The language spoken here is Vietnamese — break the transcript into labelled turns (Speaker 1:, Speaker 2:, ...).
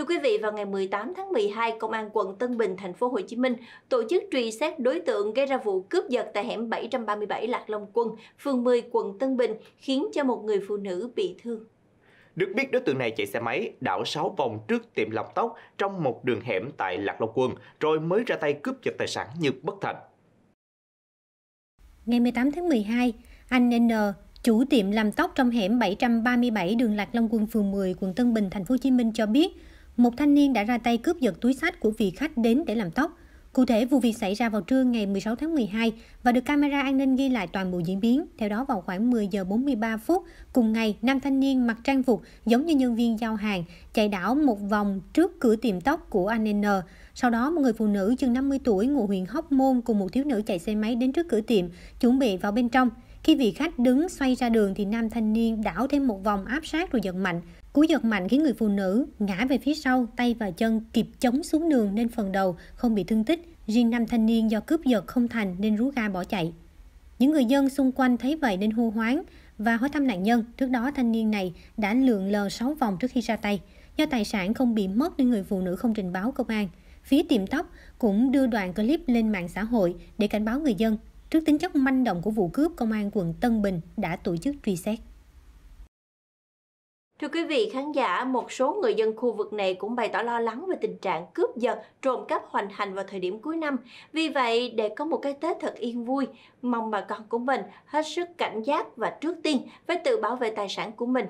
Speaker 1: Thưa quý vị, vào ngày 18 tháng 12, Công an quận Tân Bình, thành phố Hồ Chí Minh tổ chức truy xét đối tượng gây ra vụ cướp giật tại hẻm 737 Lạc Long Quân, phường 10, quận Tân Bình, khiến cho một người phụ nữ bị thương.
Speaker 2: Được biết đối tượng này chạy xe máy đảo 6 vòng trước tiệm lọc tóc trong một đường hẻm tại Lạc Long Quân, rồi mới ra tay cướp giật tài sản như bất thành.
Speaker 3: Ngày 18 tháng 12, anh N, chủ tiệm làm tóc trong hẻm 737 đường Lạc Long Quân phường 10, quận Tân Bình, thành phố Hồ Chí Minh cho biết, một thanh niên đã ra tay cướp giật túi sách của vị khách đến để làm tóc. Cụ thể, vụ việc xảy ra vào trưa ngày 16 tháng 12 và được camera an ninh ghi lại toàn bộ diễn biến. Theo đó, vào khoảng 10 giờ 43 phút cùng ngày, nam thanh niên mặc trang phục giống như nhân viên giao hàng, chạy đảo một vòng trước cửa tiệm tóc của anh N. Sau đó, một người phụ nữ chừng 50 tuổi ngụ huyện Hóc Môn cùng một thiếu nữ chạy xe máy đến trước cửa tiệm, chuẩn bị vào bên trong. Khi vị khách đứng xoay ra đường thì nam thanh niên đảo thêm một vòng áp sát rồi giật mạnh. Cú giật mạnh khiến người phụ nữ ngã về phía sau, tay và chân kịp chống xuống đường nên phần đầu không bị thương tích. Riêng nam thanh niên do cướp giật không thành nên rú ga bỏ chạy. Những người dân xung quanh thấy vậy nên hô hoáng và hỏi thăm nạn nhân. Trước đó thanh niên này đã lượn lờ 6 vòng trước khi ra tay. Do tài sản không bị mất nên người phụ nữ không trình báo công an. Phía tiệm tóc cũng đưa đoạn clip lên mạng xã hội để cảnh báo người dân Trước tính chất manh động của vụ cướp, Công an quận Tân Bình đã tổ chức truy xét.
Speaker 1: Thưa quý vị khán giả, một số người dân khu vực này cũng bày tỏ lo lắng về tình trạng cướp giật, trộm cắp hoành hành vào thời điểm cuối năm. Vì vậy, để có một cái Tết thật yên vui, mong bà con của mình hết sức cảnh giác và trước tiên phải tự bảo vệ tài sản của mình